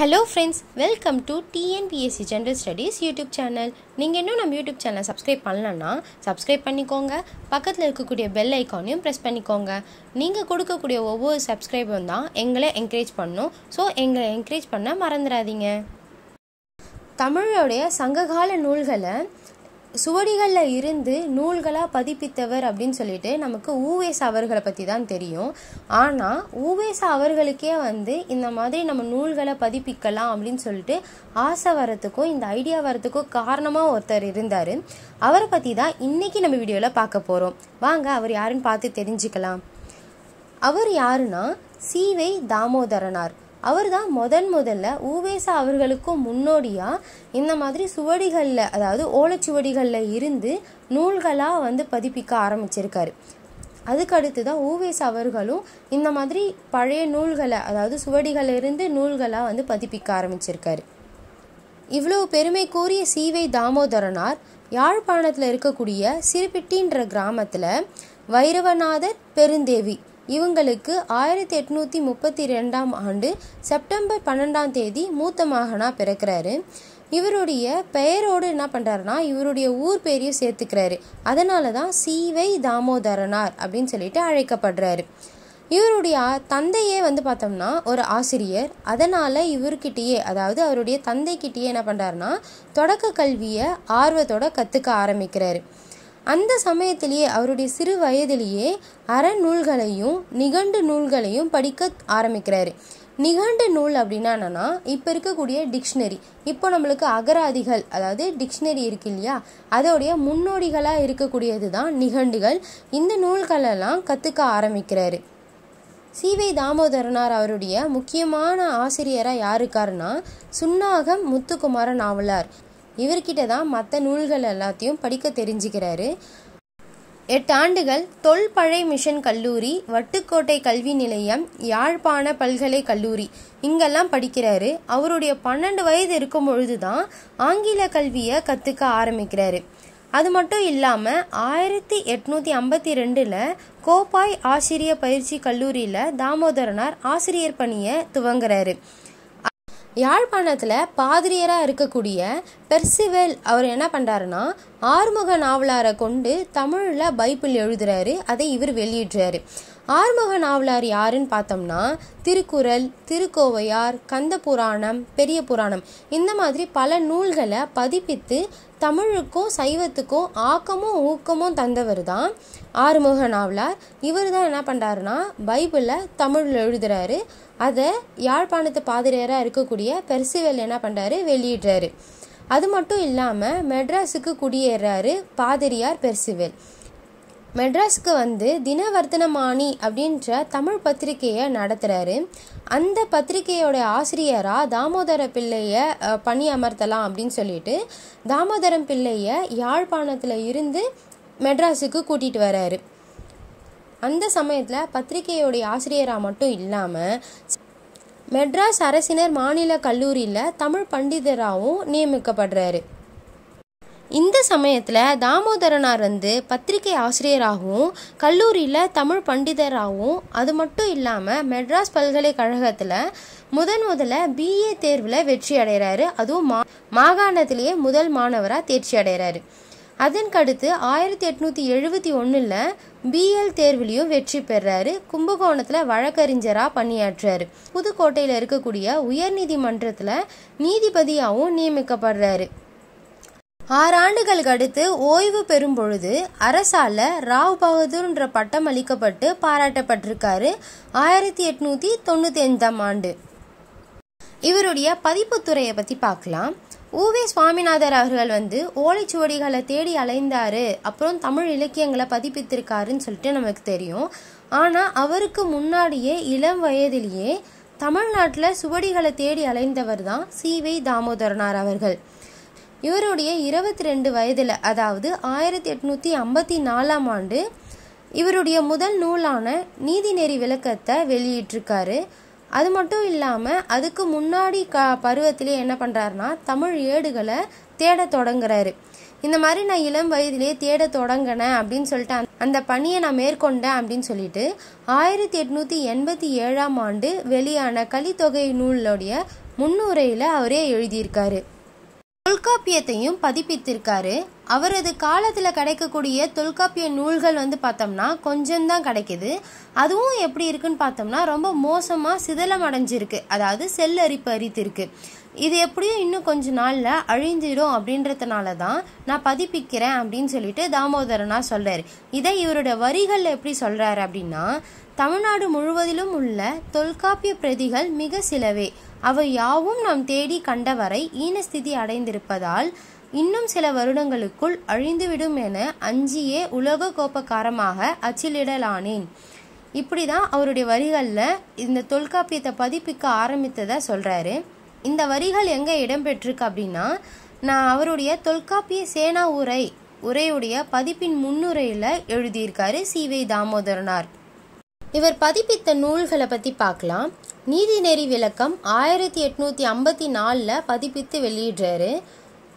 hello friends welcome to TNPSC general studies YouTube channel நீங்கள் இன்னும் நம்ம யூடியூப் சேனலை சப்ஸ்கிரைப் பண்ணலன்னா சப்ஸ்கிரைப் பண்ணிக்கோங்க பக்கத்தில் இருக்கக்கூடிய பெல் ஐக்கானையும் ப்ரெஸ் பண்ணிக்கோங்க நீங்கள் கொடுக்கக்கூடிய ஒவ்வொரு சப்ஸ்கிரைபும் தான் எங்களை என்கரேஜ் பண்ணும் ஸோ எங்களை என்கரேஜ் பண்ண மறந்துடாதீங்க தமிழோடைய சங்ககால நூல்களை சுவடிகளில் இருந்து நூல்களாக பதிப்பித்தவர் அப்படின்னு சொல்லிட்டு நமக்கு ஊவேசா அவர்களை பற்றி தான் தெரியும் ஆனால் ஊவேசா அவர்களுக்கே வந்து இந்த மாதிரி நம்ம நூல்களை பதிப்பிக்கலாம் அப்படின்னு சொல்லிட்டு ஆசை வரத்துக்கும் இந்த ஐடியா வரத்துக்கும் காரணமாக ஒருத்தர் இருந்தார் அவரை பற்றி தான் இன்றைக்கி நம்ம வீடியோவில் பார்க்க போகிறோம் வாங்க அவர் யாருன்னு பார்த்து தெரிஞ்சுக்கலாம் அவர் யாருன்னா சீவை தாமோதரனார் அவர் தான் முதன் முதல்ல ஊவேசா அவர்களுக்கும் முன்னோடியாக இந்த மாதிரி சுவடிகளில் அதாவது ஓலைச்சுவடிகளில் இருந்து நூல்களாக வந்து பதிப்பிக்க ஆரம்பிச்சிருக்காரு அதுக்கடுத்து தான் ஊவேஸ் அவர்களும் இந்த மாதிரி பழைய நூல்களை அதாவது சுவடிகளிலிருந்து நூல்களாக வந்து பதிப்பிக்க ஆரம்பிச்சிருக்காரு இவ்வளவு பெருமை கூறிய சீவை தாமோதரனார் யாழ்ப்பாணத்தில் இருக்கக்கூடிய சிறுபிட்டின்ற கிராமத்தில் வைரவநாதர் பெருந்தேவி இவங்களுக்கு ஆயிரத்தி எட்நூற்றி முப்பத்தி ரெண்டாம் ஆண்டு செப்டம்பர் பன்னெண்டாம் தேதி மூத்த மகனா பிறக்கிறாரு இவருடைய பெயரோடு என்ன பண்றாருனா இவருடைய ஊர் பேரையும் சேர்த்துக்கிறாரு அதனால தான் சீவை தாமோதரனார் அப்படின்னு சொல்லிட்டு அழைக்கப்படுறாரு இவருடைய தந்தையே வந்து பார்த்தோம்னா ஒரு ஆசிரியர் அதனால் இவர்கிட்டயே அதாவது அவருடைய தந்தைக்கிட்டேயே என்ன பண்ணுறாருனா தொடக்க கல்வியை ஆர்வத்தோட கற்றுக்க ஆரம்பிக்கிறாரு அந்த சமயத்திலேயே அவருடைய சிறு வயதிலேயே அறநூல்களையும் நிகண்டு நூல்களையும் படிக்க ஆரம்பிக்கிறாரு நிகண்டு நூல் அப்படின்னா என்னன்னா இப்போ இருக்கக்கூடிய டிக்ஷனரி இப்போ நம்மளுக்கு அகராதிகள் அதாவது டிக்ஷனரி இருக்கு இல்லையா அதோடைய முன்னோடிகளாக இருக்கக்கூடியது தான் நிகண்டுகள் இந்த நூல்களெல்லாம் கற்றுக்க ஆரம்பிக்கிறாரு சிவை தாமோதரனார் அவருடைய முக்கியமான ஆசிரியராக யாருக்காருன்னா சுன்னாகம் முத்துக்குமாரன் ஆவலார் இவர்கிட்ட தான் மற்ற நூல்கள் எல்லாத்தையும் படிக்க தெரிஞ்சுக்கிறாரு எட்டாண்டுகள் தொல்பழை மிஷன் கல்லூரி வட்டுக்கோட்டை கல்வி நிலையம் யாழ்ப்பாண பல்கலை கல்லூரி இங்கெல்லாம் படிக்கிறாரு அவருடைய பன்னெண்டு வயது இருக்கும் பொழுது தான் ஆங்கில கல்வியை கற்றுக்க ஆரம்பிக்கிறாரு அது மட்டும் இல்லாமல் ஆயிரத்தி எட்நூற்றி ஐம்பத்தி ரெண்டில் கோப்பாய் ஆசிரிய பயிற்சி கல்லூரியில் தாமோதரனார் ஆசிரியர் பணியை துவங்குறாரு யாழ்ப்பாணத்தில் பாதிரியராக இருக்கக்கூடிய பெர்சிவெல் அவர் என்ன பண்ணுறாருன்னா ஆறுமுக நாவலாரை கொண்டு தமிழில் பைபிள் எழுதுறாரு அதை இவர் வெளியிடுறாரு ஆறுமுக நாவலார் யாருன்னு பார்த்தோம்னா திருக்குறள் திருக்கோவையார் கந்த புராணம் பெரிய புராணம் இந்த மாதிரி பல நூல்களை பதிப்பித்து தமிழுக்கும் சைவத்துக்கும் ஆக்கமும் ஊக்கமும் தந்தவர் தான் ஆறுமுக நாவலார் இவர் தான் என்ன பண்ணுறாருன்னா பைபிளை தமிழில் எழுதுறாரு அதை யாழ்ப்பாணத்து பாதிரியாராக இருக்கக்கூடிய பெர்சிவல் என்ன பண்ணுறாரு வெளியிடுறாரு அது மட்டும் இல்லாமல் மெட்ராஸுக்கு குடியேறாரு பாதிரியார் பெர்சிவல் மெட்ராஸுக்கு வந்து தினவர்த்தனமானி அப்படின்ற தமிழ் பத்திரிகையை நடத்துகிறாரு அந்த பத்திரிகையோட ஆசிரியராக தாமோதர பிள்ளையை பணி அமர்த்தலாம் அப்படின்னு சொல்லிட்டு தாமோதரம் பிள்ளையை யாழ்ப்பாணத்தில் இருந்து மெட்ராஸுக்கு கூட்டிகிட்டு வர்றாரு அந்த சமயத்தில் பத்திரிகையோடைய ஆசிரியராக மட்டும் இல்லாமல் மெட்ராஸ் அரசினர் மாநில கல்லூரியில் தமிழ் பண்டிதராகவும் நியமிக்கப்படுறாரு இந்த சமயத்தில் தாமோதரனார் வந்து பத்திரிகை ஆசிரியராகவும் கல்லூரியில் தமிழ் பண்டிதராகவும் அது மட்டும் இல்லாமல் மெட்ராஸ் பல்கலைக்கழகத்தில் முதன் முதல்ல பிஏ தேர்வில் வெற்றி அடைகிறாரு அதுவும் மா மாகாணத்திலேயே முதல் மாணவராக தேர்ச்சி அடைகிறாரு அதற்கடுத்து ஆயிரத்தி எட்நூற்றி எழுபத்தி ஒன்றில் பிஎல் தேர்விலையும் வெற்றி பெறாரு கும்பகோணத்தில் வழக்கறிஞராக பணியாற்றாரு புதுக்கோட்டையில் இருக்கக்கூடிய உயர்நீதிமன்றத்தில் நீதிபதியாகவும் நியமிக்கப்படுறாரு ஆறு ஆண்டுகளுக்கு அடுத்து ஓய்வு பெறும் பொழுது அரசால ராவ் பகதூர்ன்ற பட்டம் அளிக்கப்பட்டு பாராட்டப்பட்டிருக்காரு ஆயிரத்தி எட்நூற்றி தொண்ணூற்றி ஐந்தாம் ஆண்டு இவருடைய பதிப்புத்துறையை பற்றி பார்க்கலாம் ஊவே சுவாமிநாதர் அவர்கள் வந்து ஓலைச்சுவடிகளை தேடி அலைந்தார் அப்புறம் தமிழ் இலக்கியங்களை பதிப்பித்திருக்காருன்னு சொல்லிட்டு நமக்கு தெரியும் ஆனால் அவருக்கு முன்னாடியே இளம் வயதிலேயே தமிழ்நாட்டில் சுவடிகளை தேடி அலைந்தவர் தான் சி வை தாமோதரனார் அவர்கள் இவருடைய இருபத்தி ரெண்டு வயதில் அதாவது ஆயிரத்தி எட்நூற்றி ஐம்பத்தி நாலாம் ஆண்டு இவருடைய முதல் நூலான நீதிநெறி விளக்கத்தை வெளியிட்டிருக்காரு அது மட்டும் இல்லாமல் அதுக்கு முன்னாடி க பருவத்திலே என்ன பண்ணுறாருன்னா தமிழ் ஏடுகளை தேட தொடங்குறாரு இந்த மாதிரி நான் இளம் வயதிலே தேட தொடங்கினேன் அப்படின்னு சொல்லிட்டு அந்த பணியை நான் மேற்கொண்டேன் அப்படின்னு சொல்லிட்டு ஆயிரத்தி எட்நூற்றி எண்பத்தி ஏழாம் ஆண்டு வெளியான கலித்தொகை நூலோடைய முன்னுரையில் அவரே எழுதியிருக்காரு தொல்காப்பியத்தையும் பதிப்பித்திருக்காரு அவரது காலத்தில் கிடைக்கக்கூடிய தொல்காப்பிய நூல்கள் வந்து பார்த்தோம்னா கொஞ்சம்தான் கிடைக்குது அதுவும் எப்படி இருக்குன்னு பார்த்தோம்னா ரொம்ப மோசமாக சிதலம் அடைஞ்சிருக்கு அதாவது செல் அரிப்பு அரித்திருக்கு இது எப்படியும் இன்னும் கொஞ்ச நாளில் அழிஞ்சிடும் அப்படின்றதுனால தான் நான் பதிப்பிக்கிறேன் அப்படின்னு சொல்லிட்டு தாமோதரனா சொல்கிறார் இதை இவரோட வரிகளில் எப்படி சொல்கிறாரு அப்படின்னா தமிழ்நாடு முழுவதிலும் உள்ள தொல்காப்பிய பிரதிகள் மிக சிலவே அவை யாவும் நாம் தேடி கண்டவரை ஈனஸ்திதி அடைந்திருப்பதால் இன்னும் சில வருடங்களுக்குள் அழிந்துவிடும் என அஞ்சியே உலக கோப்பக்காரமாக அச்சிலிடலானேன் இப்படி தான் அவருடைய வரிகளில் இந்த தொல்காப்பியத்தை பதிப்பிக்க ஆரம்பித்ததை சொல்கிறாரு இந்த வரிகள் எங்கே இடம்பெற்றிருக்கு அப்படின்னா நான் அவருடைய தொல்காப்பிய சேனா உரை உரையுடைய பதிப்பின் முன்னுரையில் எழுதியிருக்காரு சி வை தாமோதரனார் இவர் பதிப்பித்த நூல்களை பற்றி பார்க்கலாம் நீதிநெறி விளக்கம் ஆயிரத்தி எட்நூற்றி ஐம்பத்தி நாலில் பதிப்பித்து வெளியிடுறாரு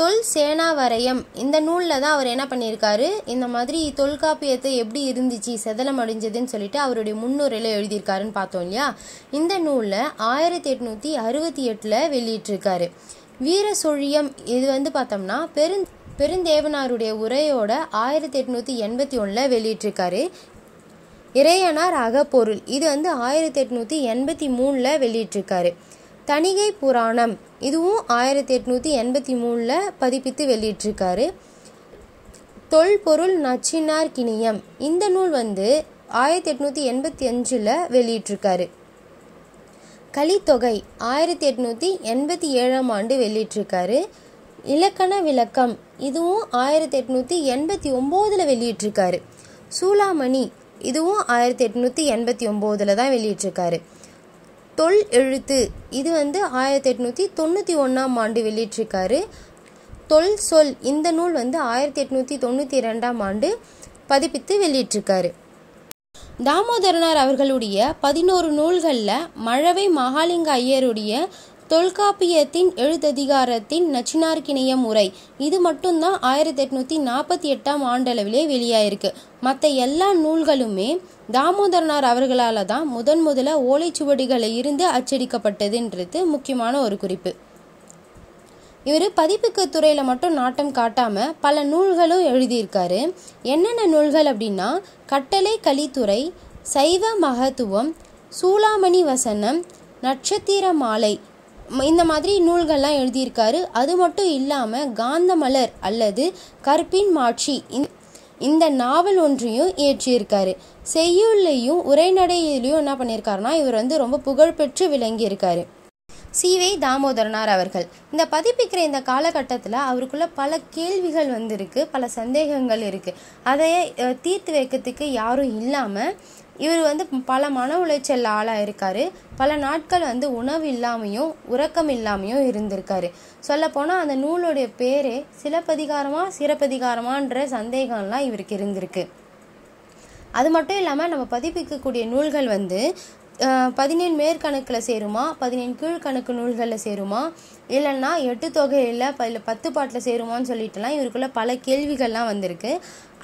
தொல் சேனாவரையம் இந்த நூலில் தான் அவர் என்ன பண்ணியிருக்காரு இந்த மாதிரி தொல்காப்பியத்தை எப்படி இருந்துச்சு செதலம் அடைஞ்சதுன்னு சொல்லிட்டு அவருடைய முன்னுரையில் எழுதியிருக்காருன்னு பார்த்தோம் இல்லையா இந்த நூலில் ஆயிரத்தி எட்நூற்றி அறுபத்தி எட்டில் வெளியிட்டிருக்காரு வீர சொழியம் இது வந்து பார்த்தோம்னா பெரு பெருந்தேவனாருடைய உரையோட ஆயிரத்தி எட்நூற்றி எண்பத்தி ஒன்றில் வெளியிட்டிருக்காரு இறையனார் அகப்பொருள் இது வந்து ஆயிரத்தி எட்நூற்றி எண்பத்தி மூணில் வெளியிட்டிருக்காரு தணிகை புராணம் இதுவும் ஆயிரத்தி எட்நூற்றி எண்பத்தி மூணில் பதிப்பித்து வெளியிட்டிருக்காரு தொல்பொருள் நச்சினார் கிணியம் இந்த நூல் வந்து ஆயிரத்தி எட்நூற்றி எண்பத்தி அஞ்சில் வெளியிட்டிருக்காரு கலித்தொகை ஆயிரத்தி எட்நூற்றி எண்பத்தி ஏழாம் ஆண்டு வெளியிட்டிருக்காரு இலக்கண விளக்கம் இதுவும் ஆயிரத்தி எட்நூற்றி எண்பத்தி ஒம்போதில் வெளியிட்டிருக்காரு சூலாமணி இதுவும் ஆயிரத்தி எட்நூற்றி எண்பத்தி ஒம்போதில் தான் வெளியிட்டிருக்காரு தொல் எழுத்து இது வந்து ஆயிரத்தி எட்நூற்றி தொண்ணூற்றி ஒன்றாம் ஆண்டு வெளியிட்டிருக்காரு தொல் சொல் இந்த நூல் வந்து ஆயிரத்தி எட்நூற்றி தொண்ணூற்றி ரெண்டாம் ஆண்டு பதிப்பித்து வெளியிட்டிருக்காரு தாமோதரனார் அவர்களுடைய பதினோரு நூல்களில் மழவை மகாலிங்க ஐயருடைய தொல்காப்பியத்தின் எழுத்ததிகாரத்தின் நச்சினார்க்கிணைய முறை இது மட்டும்தான் ஆயிரத்தி எட்நூத்தி நாற்பத்தி எட்டாம் ஆண்டளவிலே வெளியாயிருக்கு மற்ற எல்லா நூல்களுமே தாமோதரனார் அவர்களால தான் முதன் முதல ஓலைச்சுவடிகளை இருந்து அச்சடிக்கப்பட்டதுன்றது முக்கியமான ஒரு குறிப்பு இவர் பதிப்புக்கு துறையில் மட்டும் நாட்டம் காட்டாமல் பல நூல்களும் எழுதியிருக்காரு என்னென்ன நூல்கள் அப்படின்னா கட்டளை கலித்துறை சைவ மகத்துவம் சூளாமணி வசனம் நட்சத்திர மாலை இந்த மாதிரி நூல்கள்லாம் எழுதியிருக்காரு அது மட்டும் இல்லாமல் காந்தமலர் அல்லது கற்பின் மாட்சி இந்த நாவல் ஒன்றையும் இயற்றியிருக்காரு செய்யுள்ளையும் உரைநடையிலையும் என்ன பண்ணியிருக்காருனா இவர் வந்து ரொம்ப புகழ்பெற்று விளங்கியிருக்காரு சிவை தாமோதரனார் அவர்கள் இந்த பதிப்பிக்கிற இந்த காலகட்டத்தில் அவருக்குள்ள பல கேள்விகள் வந்திருக்கு பல சந்தேகங்கள் இருக்குது அதை தீர்த்து வைக்கிறதுக்கு யாரும் இல்லாமல் இவர் வந்து பல மன உளைச்சல் ஆளாக இருக்கார் பல நாட்கள் வந்து உணவு இல்லாமையும் உறக்கம் இல்லாமையும் இருந்திருக்காரு சொல்லப்போனால் அந்த நூலுடைய பேரே சிலப்பதிகாரமா சிறப்பதிகாரமான்ற சந்தேகம்லாம் இவருக்கு இருந்திருக்கு அது மட்டும் இல்லாமல் நம்ம பதிப்பிக்கக்கூடிய நூல்கள் வந்து பதினேழு மேற்கணக்கில் சேருமா பதினேழு கீழ்கணக்கு நூல்களில் சேருமா இல்லைன்னா எட்டு தொகையில் ப இல்லை பத்து பாட்டில் சேருமான்னு சொல்லிட்டுலாம் இவருக்குள்ளே பல கேள்விகள்லாம் வந்திருக்கு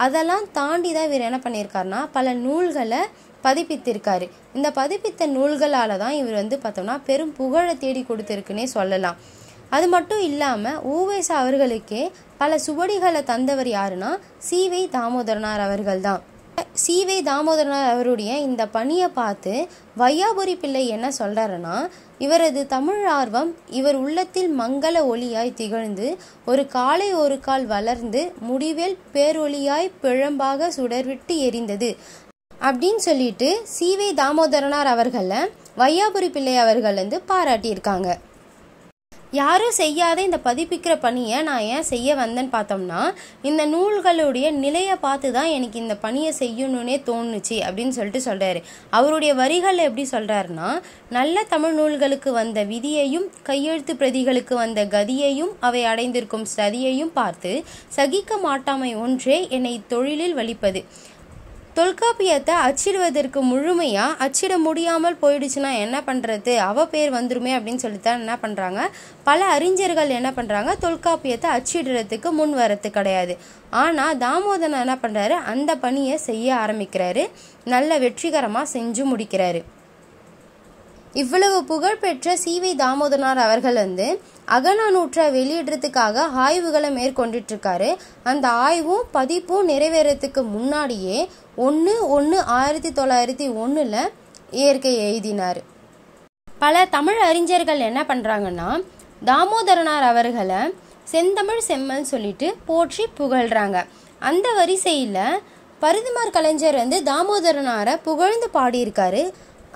அதெல்லாம் தாண்டி தான் இவர் என்ன பண்ணியிருக்காருனா பல நூல்களை பதிப்பித்திருக்காரு இந்த பதிப்பித்த நூல்களால் தான் இவர் வந்து பார்த்தோம்னா பெரும் புகழை தேடி கொடுத்துருக்குன்னே சொல்லலாம் அது மட்டும் இல்லாமல் ஊவேசா அவர்களுக்கே பல சுவடிகளை தந்தவர் யாருன்னா சிவை தாமோதரனார் அவர்கள் தான் சிவே தாமோதரனார் அவருடைய இந்த பணியை பார்த்து வையாபுரி பிள்ளை என்ன சொல்கிறாருன்னா இவரது தமிழ் ஆர்வம் இவர் உள்ளத்தில் மங்கள ஒளியாய் திகழ்ந்து ஒரு காலை ஒரு கால் வளர்ந்து முடிவில் பேரொளியாய் பிழம்பாக சுடர்விட்டு எரிந்தது அப்படின்னு சொல்லிட்டு சிவே தாமோதரனார் அவர்களை வையாபுரி பிள்ளை அவர்கள் வந்து பாராட்டியிருக்காங்க யாரும் செய்யாத இந்த பதிப்பிக்கிற பணியை நான் ஏன் செய்ய வந்தேன்னு பார்த்தோம்னா இந்த நூல்களுடைய நிலையை பார்த்து தான் எனக்கு இந்த பணியை செய்யணும்னே தோணுச்சு அப்படின்னு சொல்லிட்டு சொல்கிறாரு அவருடைய வரிகள் எப்படி சொல்கிறாருன்னா நல்ல தமிழ் நூல்களுக்கு வந்த விதியையும் கையெழுத்து பிரதிகளுக்கு வந்த கதியையும் அவை அடைந்திருக்கும் சதியையும் பார்த்து சகிக்க மாட்டாமை ஒன்றே என்னை தொழிலில் வலிப்பது தொல்காப்பியத்தை அச்சிடுவதற்கு முழுமையாக அச்சிட முடியாமல் போயிடுச்சுன்னா என்ன பண்ணுறது அவ பேர் வந்துருமே அப்படின்னு சொல்லித்தான் என்ன பண்ணுறாங்க பல அறிஞர்கள் என்ன பண்ணுறாங்க தொல்காப்பியத்தை அச்சிடுறதுக்கு முன் வரது கிடையாது ஆனால் தாமோதரன் என்ன பண்ணுறாரு அந்த பணியை செய்ய ஆரம்பிக்கிறாரு நல்ல வெற்றிகரமாக செஞ்சு முடிக்கிறாரு இவ்வளவு புகழ்பெற்ற சி வி தாமோதரனார் அவர்கள் வந்து அகநானூற்றை வெளியிடுறதுக்காக ஆய்வுகளை மேற்கொண்டுட்ருக்காரு அந்த ஆய்வும் பதிப்பும் நிறைவேறதுக்கு முன்னாடியே ஒன்று ஒன்று ஆயிரத்தி தொள்ளாயிரத்தி ஒன்றில் இயற்கை எழுதினார் பல தமிழ் அறிஞர்கள் என்ன பண்ணுறாங்கன்னா தாமோதரனார் அவர்களை செந்தமிழ் செம்மல் சொல்லிட்டு போற்றி புகழ்கிறாங்க அந்த வரிசையில் பருதுமார் கலைஞர் வந்து தாமோதரனாரை புகழ்ந்து பாடியிருக்காரு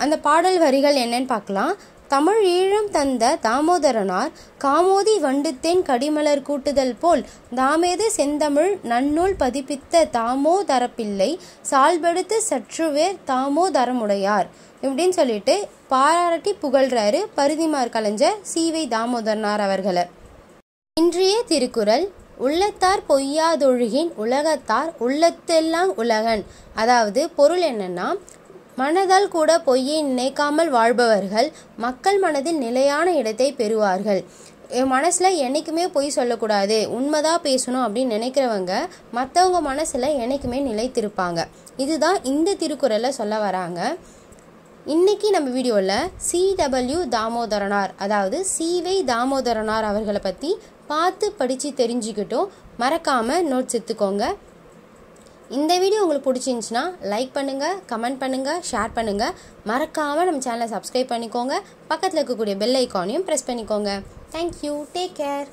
அந்த பாடல் வரிகள் என்னன்னு பார்க்கலாம் தமிழ் ஈழம் தந்த தாமோதரனார் காமோதி வண்டுத்தேன் கடிமலர் கூட்டுதல் போல் தாமேது செந்தமிழ் நன்னூல் பதிப்பித்த தாமோதரப்பிள்ளை சால்படுத்து சற்றுவேர் தாமோதரமுடையார் இப்படின்னு சொல்லிட்டு பாராட்டி புகழ்றாரு பருதிமார் கலைஞர் சீவை தாமோதரனார் அவர்களை இன்றைய திருக்குறள் உள்ளத்தார் பொய்யாதொழுகின் உலகத்தார் உள்ளத்தெல்லாம் உலகன் அதாவது பொருள் என்னன்னா மனதால் கூட பொய்யை நினைக்காமல் வாழ்பவர்கள் மக்கள் மனதில் நிலையான இடத்தை பெறுவார்கள் மனசில் என்றைக்குமே பொய் சொல்லக்கூடாது உண்மைதான் பேசணும் அப்படின்னு நினைக்கிறவங்க மற்றவங்க மனசில் என்றைக்குமே நிலைத்திருப்பாங்க இதுதான் இந்த திருக்குறளை சொல்ல வராங்க இன்னைக்கு நம்ம வீடியோவில் சிடபிள்யூ தாமோதரனார் அதாவது சிவை தாமோதரனார் அவர்களை பற்றி பார்த்து படித்து தெரிஞ்சுக்கிட்டோம் மறக்காமல் நோட்ஸ் எடுத்துக்கோங்க இந்த வீடியோ உங்களுக்கு பிடிச்சிருந்துச்சின்னா லைக் பண்ணுங்கள் கமெண்ட் பண்ணுங்கள் ஷேர் பண்ணுங்கள் மறக்காமல் நம்ம சேனலை சப்ஸ்கிரைப் பண்ணிக்கோங்க பக்கத்தில் இருக்கக்கூடிய பெல் ஐக்கானையும் ப்ரெஸ் பண்ணிக்கோங்க தேங்க்யூ டேக் கேர்